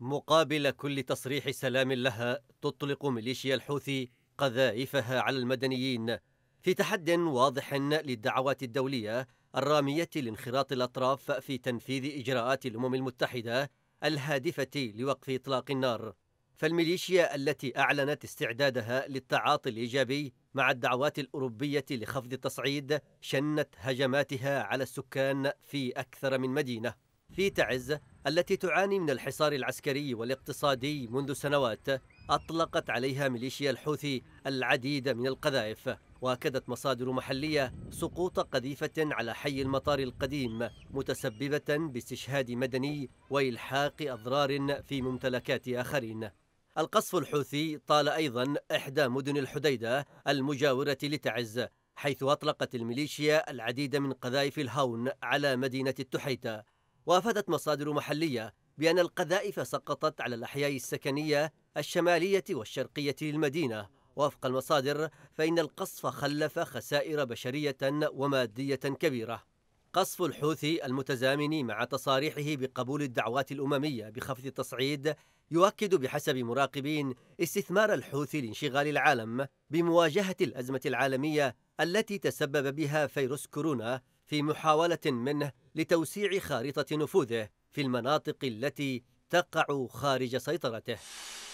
مقابل كل تصريح سلام لها تطلق ميليشيا الحوثي قذائفها على المدنيين في تحد واضح للدعوات الدولية الرامية لانخراط الأطراف في تنفيذ إجراءات الأمم المتحدة الهادفة لوقف إطلاق النار فالميليشيا التي أعلنت استعدادها للتعاطي الإيجابي مع الدعوات الأوروبية لخفض التصعيد شنت هجماتها على السكان في أكثر من مدينة في تعز التي تعاني من الحصار العسكري والاقتصادي منذ سنوات أطلقت عليها ميليشيا الحوثي العديد من القذائف وأكدت مصادر محلية سقوط قذيفة على حي المطار القديم متسببة باستشهاد مدني وإلحاق أضرار في ممتلكات آخرين القصف الحوثي طال أيضا إحدى مدن الحديدة المجاورة لتعز حيث أطلقت الميليشيا العديد من قذائف الهون على مدينة التحيتة وافادت مصادر محليه بان القذائف سقطت على الاحياء السكنيه الشماليه والشرقيه للمدينه وفق المصادر فان القصف خلف خسائر بشريه وماديه كبيره قصف الحوثي المتزامن مع تصاريحه بقبول الدعوات الامميه بخفض التصعيد يؤكد بحسب مراقبين استثمار الحوثي لانشغال العالم بمواجهه الازمه العالميه التي تسبب بها فيروس كورونا في محاولة منه لتوسيع خارطة نفوذه في المناطق التي تقع خارج سيطرته